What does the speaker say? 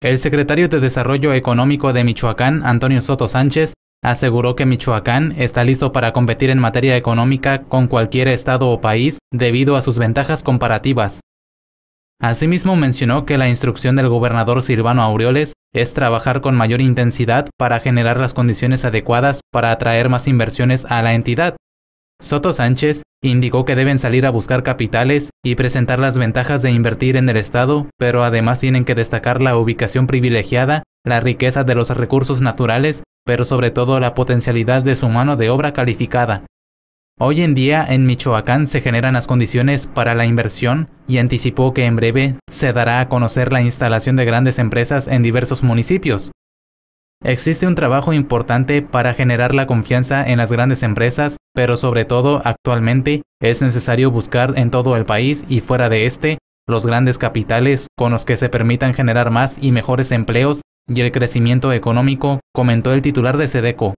El secretario de Desarrollo Económico de Michoacán, Antonio Soto Sánchez, aseguró que Michoacán está listo para competir en materia económica con cualquier estado o país debido a sus ventajas comparativas. Asimismo mencionó que la instrucción del gobernador Silvano Aureoles es trabajar con mayor intensidad para generar las condiciones adecuadas para atraer más inversiones a la entidad, Soto Sánchez indicó que deben salir a buscar capitales y presentar las ventajas de invertir en el Estado, pero además tienen que destacar la ubicación privilegiada, la riqueza de los recursos naturales, pero sobre todo la potencialidad de su mano de obra calificada. Hoy en día en Michoacán se generan las condiciones para la inversión y anticipó que en breve se dará a conocer la instalación de grandes empresas en diversos municipios. Existe un trabajo importante para generar la confianza en las grandes empresas pero sobre todo actualmente es necesario buscar en todo el país y fuera de este los grandes capitales con los que se permitan generar más y mejores empleos y el crecimiento económico, comentó el titular de Sedeco,